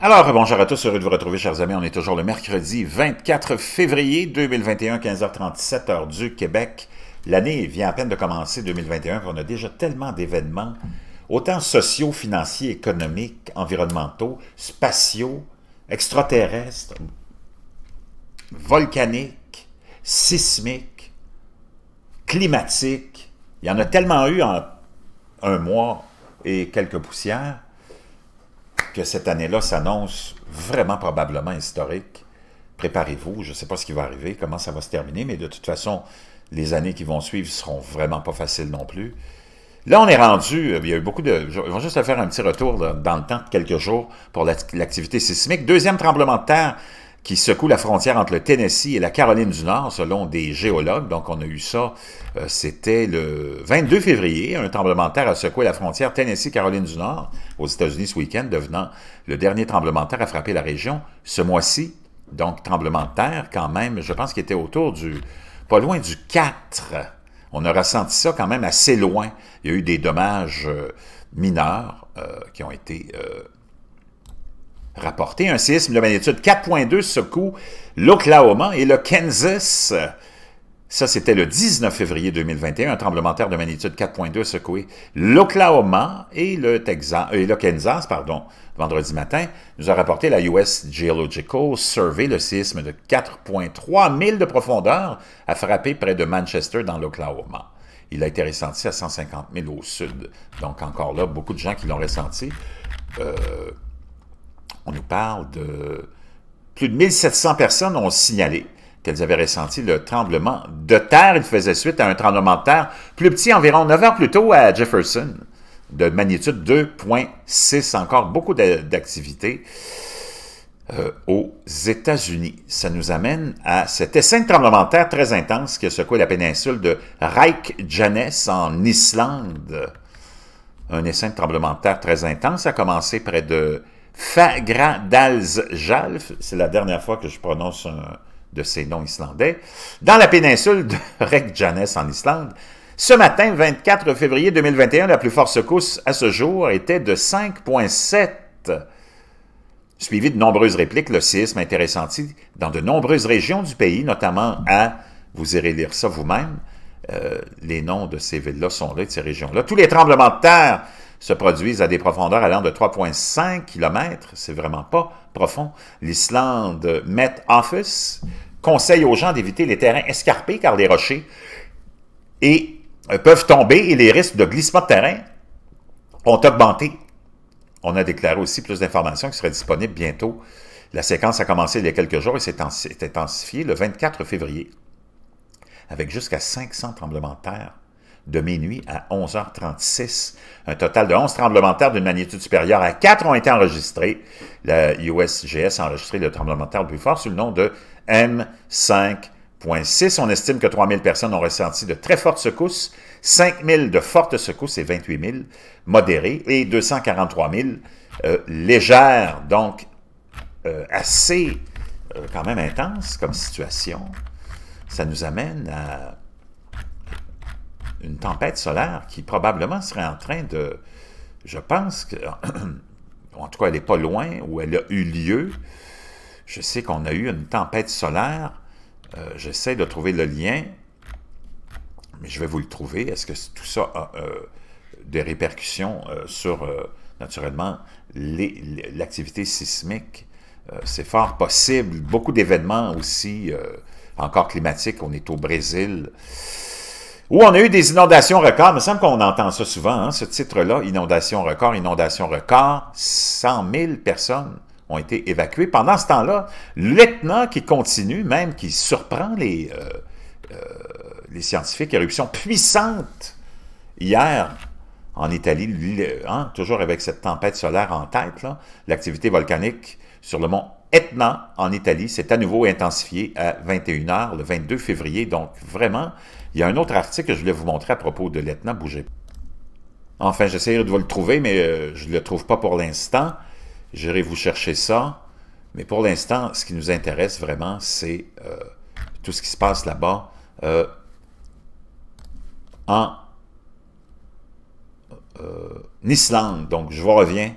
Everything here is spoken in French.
Alors, bonjour à tous, heureux de vous retrouver, chers amis. On est toujours le mercredi 24 février 2021, 15h37, heure du Québec. L'année vient à peine de commencer, 2021, qu'on a déjà tellement d'événements, autant sociaux, financiers, économiques, environnementaux, spatiaux, extraterrestres, volcaniques, sismiques, climatiques. Il y en a tellement eu en un mois et quelques poussières cette année-là s'annonce vraiment probablement historique. Préparez-vous, je ne sais pas ce qui va arriver, comment ça va se terminer, mais de toute façon, les années qui vont suivre seront vraiment pas faciles non plus. Là, on est rendu, euh, il y a eu beaucoup de... Je vais juste faire un petit retour dans le temps de quelques jours pour l'activité sismique. Deuxième tremblement de terre qui secoue la frontière entre le Tennessee et la Caroline du Nord, selon des géologues. Donc, on a eu ça, euh, c'était le 22 février. Un tremblement de terre a secoué la frontière Tennessee-Caroline du Nord aux États-Unis ce week-end, devenant le dernier tremblement de terre à frapper la région ce mois-ci. Donc, tremblement de terre, quand même, je pense qu'il était autour du, pas loin du 4. On a ressenti ça quand même assez loin. Il y a eu des dommages euh, mineurs euh, qui ont été rapporté un séisme de magnitude 4.2 secoue l'Oklahoma et le Kansas. Ça, c'était le 19 février 2021, un tremblement de terre de magnitude 4.2 secoué l'Oklahoma et le Texas, et le Kansas, pardon, vendredi matin, nous a rapporté la US Geological Survey, le séisme de 4.3 milles de profondeur a frappé près de Manchester dans l'Oklahoma. Il a été ressenti à 150 000 au sud. Donc encore là, beaucoup de gens qui l'ont ressenti. Euh on nous parle de plus de 1700 personnes ont signalé qu'elles avaient ressenti le tremblement de terre. Il faisait suite à un tremblement de terre plus petit, environ 9 heures plus tôt, à Jefferson, de magnitude 2.6. Encore beaucoup d'activités euh, aux États-Unis. Ça nous amène à cet essai de tremblement de terre très intense qui a secoué la péninsule de Reykjanes en Islande. Un essai de tremblement de terre très intense a commencé près de Fagradalsjalf, c'est la dernière fois que je prononce un de ces noms islandais, dans la péninsule de Reykjanes en Islande. Ce matin, 24 février 2021, la plus forte secousse à ce jour était de 5,7 suivi de nombreuses répliques, le séisme ressenti dans de nombreuses régions du pays, notamment à, vous irez lire ça vous-même, euh, les noms de ces villes-là sont là, de ces régions-là. Tous les tremblements de terre se produisent à des profondeurs allant de 3,5 km, c'est vraiment pas profond. L'Islande Met Office conseille aux gens d'éviter les terrains escarpés car les rochers et, euh, peuvent tomber et les risques de glissement de terrain ont augmenté. On a déclaré aussi plus d'informations qui seraient disponibles bientôt. La séquence a commencé il y a quelques jours et s'est intensifiée le 24 février avec jusqu'à 500 tremblements de terre de minuit à 11h36. Un total de 11 tremblements de terre d'une magnitude supérieure à 4 ont été enregistrés. La USGS a enregistré le tremblement de terre le plus fort sous le nom de M5.6. On estime que 3000 personnes ont ressenti de très fortes secousses, 5000 de fortes secousses et 28 000 modérées et 243 000 euh, légères. Donc, euh, assez euh, quand même intense comme situation. Ça nous amène à une tempête solaire qui probablement serait en train de, je pense que, en tout cas, elle n'est pas loin où elle a eu lieu. Je sais qu'on a eu une tempête solaire. Euh, j'essaie de trouver le lien, mais je vais vous le trouver. Est-ce que tout ça a euh, des répercussions euh, sur, naturellement, l'activité sismique? C'est fort possible. Beaucoup d'événements aussi, encore climatiques. On est au Brésil où on a eu des inondations records. Il me semble qu'on entend ça souvent, hein, ce titre-là, inondations record, inondation record. 100 000 personnes ont été évacuées. Pendant ce temps-là, l'Etna qui continue, même qui surprend euh, euh, les, scientifiques, éruption puissante hier en Italie, hein, toujours avec cette tempête solaire en tête, l'activité volcanique sur le mont Etna en Italie s'est à nouveau intensifiée à 21h le 22 février. Donc vraiment, il y a un autre article que je voulais vous montrer à propos de Letna Bougé. Enfin, j'essaierai de vous le trouver, mais euh, je ne le trouve pas pour l'instant. J'irai vous chercher ça. Mais pour l'instant, ce qui nous intéresse vraiment, c'est euh, tout ce qui se passe là-bas euh, en, en Islande. Donc, je vous reviens